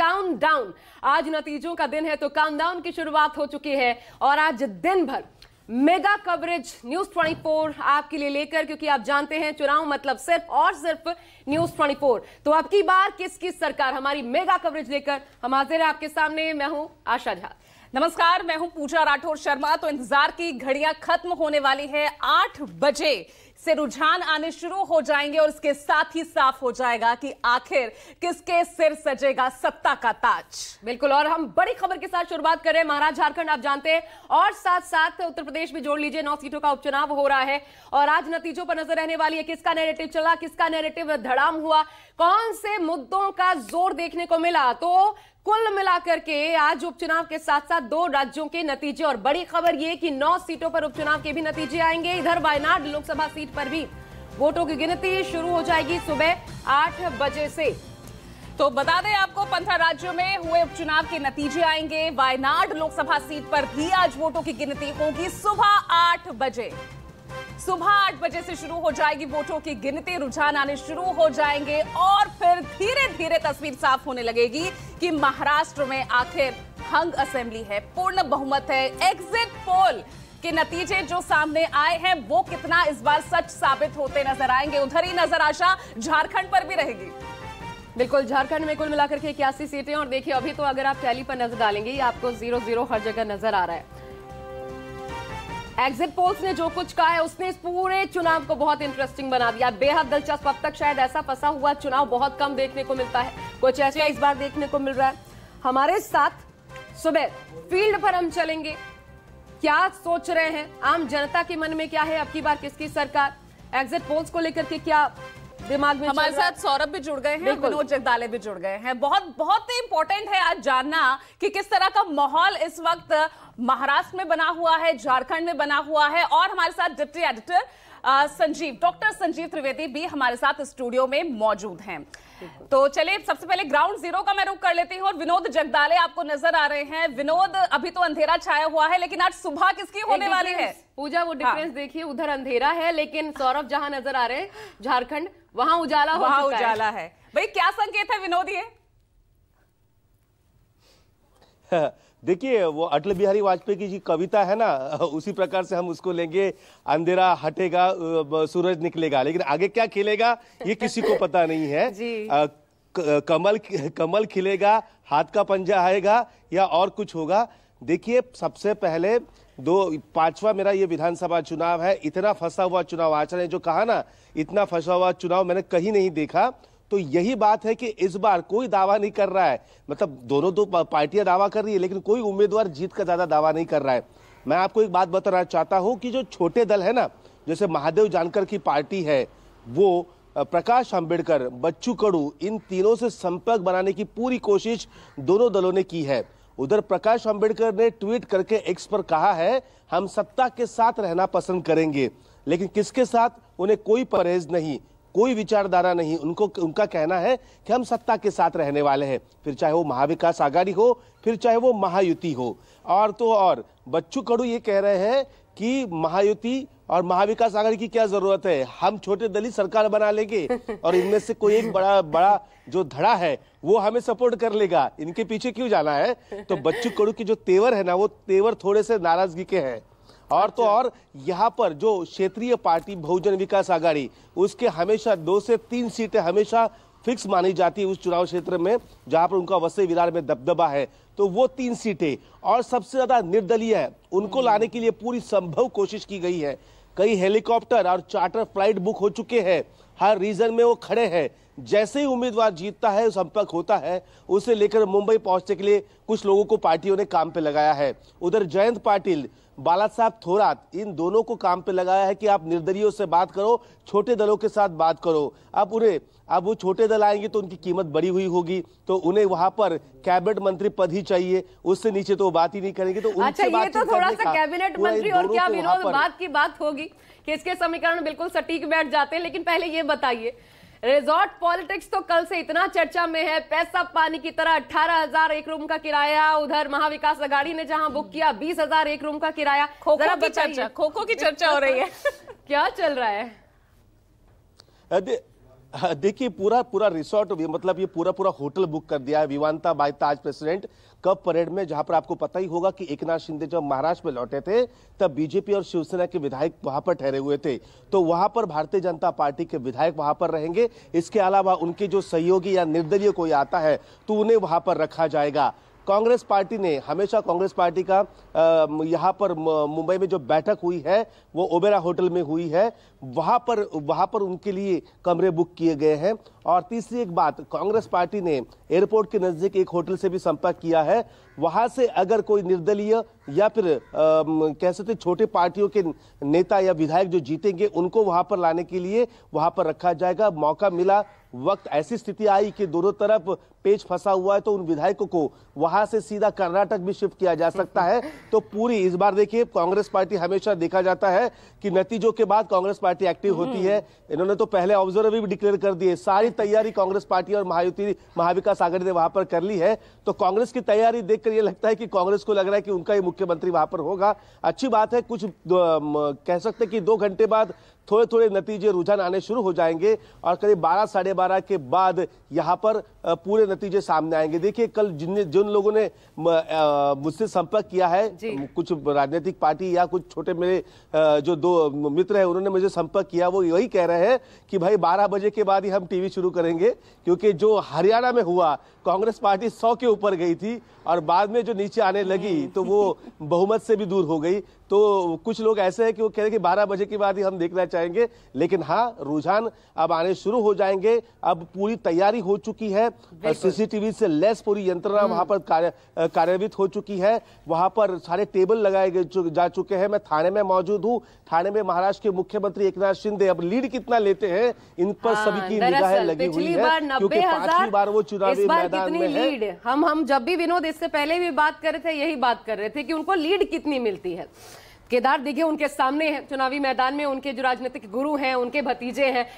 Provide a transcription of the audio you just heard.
Countdown आज नतीजों का दिन है तो काउंटडाउन की शुरुआत हो चुकी है और आज दिन भर मेगा कवरेज न्यूज 24 आपके लिए लेकर क्योंकि आप जानते हैं चुनाव मतलब सिर्फ और सिर्फ न्यूज 24 तो अब की बार किस किस सरकार हमारी मेगा कवरेज लेकर हम हाजिर है आपके सामने मैं हूं आशा झा नमस्कार मैं हूं पूजा राठौर शर्मा तो इंतजार की घड़ियां खत्म होने वाली है आठ बजे से रुझान आने शुरू हो जाएंगे और इसके साथ ही साफ हो जाएगा कि आखिर किसके सिर सजेगा सत्ता का ताज बिल्कुल और हम बड़ी खबर के साथ शुरुआत कर रहे हैं महाराज झारखंड आप जानते हैं और साथ साथ उत्तर प्रदेश में जोड़ लीजिए नौ सीटों का उपचुनाव हो रहा है और आज नतीजों पर नजर रहने वाली है किसका नेरेटिव चला किसका नेरेटिव धड़ाम हुआ कौन से मुद्दों का जोर देखने को मिला तो कुल मिलाकर के आज उपचुनाव के साथ साथ दो राज्यों के नतीजे और बड़ी खबर ये कि नौ सीटों पर उपचुनाव के भी नतीजे आएंगे इधर वायनाड लोकसभा सीट सीट पर भी वोटों की गिनती शुरू हो जाएगी सुबह आठ बजे से तो बता दें आपको पंद्रह राज्यों में हुए उपचुनाव के नतीजे आएंगे वायनाड लोकसभा सीट पर भी आज वोटों की गिनती होगी सुबह आठ बजे सुबह आठ बजे से शुरू हो जाएगी वोटों की गिनती रुझान आने शुरू हो जाएंगे और फिर धीरे धीरे तस्वीर साफ होने लगेगी कि महाराष्ट्र में आखिर हंग असेंबली है पूर्ण बहुमत है एग्जिट पोल कि नतीजे जो सामने आए हैं वो कितना इस बार सच साबित होते नजर आएंगे उधर ही नजर आशा झारखंड पर भी रहेगी बिल्कुल झारखंड में कुल मिलाकर के इक्यासी सीटें और देखिए अभी तो अगर आप टैली पर नजर डालेंगे आपको जीरो जीरो हर जगह नजर आ रहा है एग्जिट पोल्स ने जो कुछ कहा है उसने इस पूरे चुनाव को बहुत इंटरेस्टिंग बना दिया बेहद दिलचस्प अब तक शायद ऐसा फंसा हुआ चुनाव बहुत कम देखने को मिलता है कुछ ऐसा इस बार देखने को मिल रहा है हमारे साथ सुबह फील्ड पर हम चलेंगे क्या सोच रहे हैं आम जनता के मन में क्या है अब की बार किसकी सरकार एग्जिट पोल्स को लेकर के क्या दिमाग में हमारे साथ सौरभ भी जुड़ गए हैं विनोद जगदाले भी जुड़ गए हैं बहुत बहुत ही इंपॉर्टेंट है आज जानना कि किस तरह का माहौल इस वक्त महाराष्ट्र में बना हुआ है झारखंड में बना हुआ है और हमारे साथ deputy editor Sanjeev doctor Sanjeev Trivedi भी हमारे साथ स्टूडियो में मौजूद हैं तो चलिए सबसे पहले ग्राउंड जीरो का मैं रुख कर लेती हूँ और विनोद जगदाले आपको नजर आ रहे हैं विनोद अभी तो अंधेरा छाया हुआ है लेकिन आज सुबह किसकी होने वाली है पूजा वो डिफरेंस हाँ। देखिए उधर अंधेरा है लेकिन सौरभ जहां नजर आ रहे हैं झारखंड वहां उजाला वहां उजाला है भाई क्या संकेत है विनोद ये देखिए वो अटल बिहारी वाजपेयी की जी कविता है ना उसी प्रकार से हम उसको लेंगे अंधेरा हटेगा सूरज निकलेगा लेकिन आगे क्या खेलेगा ये किसी को पता नहीं है जी। आ, कमल कमल खिलेगा हाथ का पंजा आएगा या और कुछ होगा देखिए सबसे पहले दो पांचवा मेरा ये विधानसभा चुनाव है इतना फंसा हुआ चुनाव आचरण जो कहा ना इतना फंसा हुआ चुनाव मैंने कहीं नहीं देखा तो यही बात है कि इस बार कोई दावा नहीं कर रहा है मतलब दोनों दो पार्टियां दावा कर रही है लेकिन कोई उम्मीदवार जीत का ज्यादा दावा नहीं कर रहा है मैं आपको एक बात बताना चाहता हूँ कि जो छोटे दल है ना जैसे महादेव जानकर की पार्टी है वो प्रकाश अम्बेडकर बच्चू कड़ू इन तीनों से संपर्क बनाने की पूरी कोशिश दोनों दलों ने की है उधर प्रकाश आम्बेडकर ने ट्वीट करके एक्स पर कहा है हम सत्ता के साथ रहना पसंद करेंगे लेकिन किसके साथ उन्हें कोई परहेज नहीं कोई विचारधारा नहीं उनको उनका कहना है कि हम सत्ता के साथ रहने वाले हैं फिर चाहे वो महाविकास आघाड़ी हो फिर चाहे वो महायुति हो और तो और बच्चू कड़ू ये कह रहे हैं कि महायुति और महाविकास आघाड़ी की क्या जरूरत है हम छोटे दलित सरकार बना लेंगे और इनमें से कोई एक बड़ा बड़ा जो धड़ा है वो हमें सपोर्ट कर लेगा इनके पीछे क्यों जाना है तो बच्चू कड़ू की जो तेवर है ना वो तेवर थोड़े से नाराजगी के हैं और तो अच्छा। और यहाँ पर जो क्षेत्रीय पार्टी बहुजन विकास आघाड़ी उसके हमेशा दो से तीन सीटें हमेशा फिक्स मानी जाती है उस चुनाव क्षेत्र में जहां पर उनका वसई विरार में दबदबा है तो वो तीन सीटें और सबसे ज्यादा निर्दलीय है उनको हम्म। लाने के लिए पूरी संभव कोशिश की गई है कई हेलीकॉप्टर और चार्टर फ्लाइट बुक हो चुके हैं हर रीजन में वो खड़े हैं जैसे ही उम्मीदवार जीतता है संपर्क होता है उसे लेकर मुंबई पहुंचने के लिए कुछ लोगों को पार्टियों ने काम पे लगाया है उधर जयंत पाटिल बाला साहब थोरात इन दोनों को काम पे लगाया है कि आप निर्दलियों से बात करो छोटे दलों के साथ बात करो अब उन्हें अब वो छोटे दल आएंगे तो उनकी कीमत बड़ी हुई होगी तो उन्हें वहां पर कैबिनेट मंत्री पद ही चाहिए उससे नीचे तो बात ही नहीं करेंगे तो उनसे अच्छा, बात तो थोड़ा सा कैबिनेट मंत्री और क्या विरोध बात की बात होगी कि इसके समीकरण बिल्कुल सटीक बैठ जाते हैं लेकिन पहले ये बताइए रिजॉर्ट पॉलिटिक्स तो कल से इतना चर्चा में है पैसा पानी की तरह अठारह हजार एक रूम का किराया उधर महाविकास अगाड़ी ने जहां बुक किया बीस हजार एक रूम का किराया खो खो की चर्चा खो खो की चर्चा हो रही है क्या चल रहा है हाँ, देखिए पूरा पूरा रिसोर्ट मतलब ये पूरा पूरा होटल बुक कर दिया है विवानता बाय ताज प्रेसिडेंट कब परेड में जहां पर आपको पता ही होगा कि एक नाथ शिंदे जब महाराष्ट्र में लौटे थे तब बीजेपी और शिवसेना के विधायक वहां पर ठहरे हुए थे तो वहां पर भारतीय जनता पार्टी के विधायक वहां पर रहेंगे इसके अलावा उनके जो सहयोगी या निर्दलीय कोई आता है तो उन्हें वहां पर रखा जाएगा कांग्रेस पार्टी ने हमेशा कांग्रेस पार्टी का यहाँ पर मुंबई में जो बैठक हुई है वो ओबेरा होटल में हुई है वहाँ पर वहाँ पर उनके लिए कमरे बुक किए गए हैं और तीसरी एक बात कांग्रेस पार्टी ने एयरपोर्ट के नज़दीक एक होटल से भी संपर्क किया है वहाँ से अगर कोई निर्दलीय या फिर आ, कह सकते छोटे पार्टियों के नेता या विधायक जो जीतेंगे उनको वहाँ पर लाने के लिए वहाँ पर रखा जाएगा मौका मिला वक्त ऐसी स्थिति आई कि दोनों तरफ पेच फंसा हुआ है तो उन विधायकों को वहां से सीधा कर्नाटक भी शिफ्ट किया जा सकता है तो पूरी इस बार देखिए कांग्रेस पार्टी हमेशा देखा जाता है कि नतीजों के बाद कांग्रेस पार्टी एक्टिव होती हम्म। है इन्होंने तो पहले ऑब्जर्वर भी डिक्लेयर कर दिए सारी तैयारी कांग्रेस पार्टी और महायुति महाविकास आघाड़ी ने वहां पर कर ली है तो कांग्रेस की तैयारी देखकर लेकर ये लगता है कि कांग्रेस को लग रहा है कि उनका ये मुख्यमंत्री वहां पर होगा अच्छी बात है कुछ कह सकते हैं कि दो घंटे बाद थोड़े थोड़े नतीजे रुझान आने शुरू हो जाएंगे और करीब बारह साढ़े बारह के बाद यहाँ पर पूरे नतीजे सामने आएंगे देखिए कल जिन जिन लोगों ने मुझसे संपर्क किया है कुछ राजनीतिक पार्टी या कुछ छोटे मेरे जो दो मित्र हैं उन्होंने मुझे संपर्क किया वो यही कह रहे हैं कि भाई बारह बजे के बाद ही हम टीवी शुरू करेंगे क्योंकि जो हरियाणा में हुआ कांग्रेस पार्टी सौ के ऊपर गई थी और बाद में जो नीचे आने लगी तो वो बहुमत से भी दूर हो गई तो कुछ लोग ऐसे हैं कि वो कह रहे हैं कि 12 बजे के बाद ही हम देखना चाहेंगे लेकिन हाँ रुझान अब आने शुरू हो जाएंगे अब पूरी तैयारी हो चुकी है सीसीटीवी से लेस पूरी यंत्रणा हम्म। वहां पर कार्य कार्यान्वित हो चुकी है वहां पर सारे टेबल लगाए गए जा चुके हैं मैं थाने में मौजूद हूँ थाने में महाराष्ट्र के मुख्यमंत्री एक शिंदे अब लीड कितना लेते हैं इन पर हाँ, सभी की निगाहें लगी हुई है क्योंकि पांचवी बार वो चुनावी मैदान में लीड हम हम जब भी विनोद इससे पहले भी बात कर रहे थे यही बात कर रहे थे कि उनको लीड कितनी मिलती है केदार दिघे उनके सामने हैं चुनावी मैदान में उनके जो राजनीतिक गुरु हैं उनके भतीजे हैं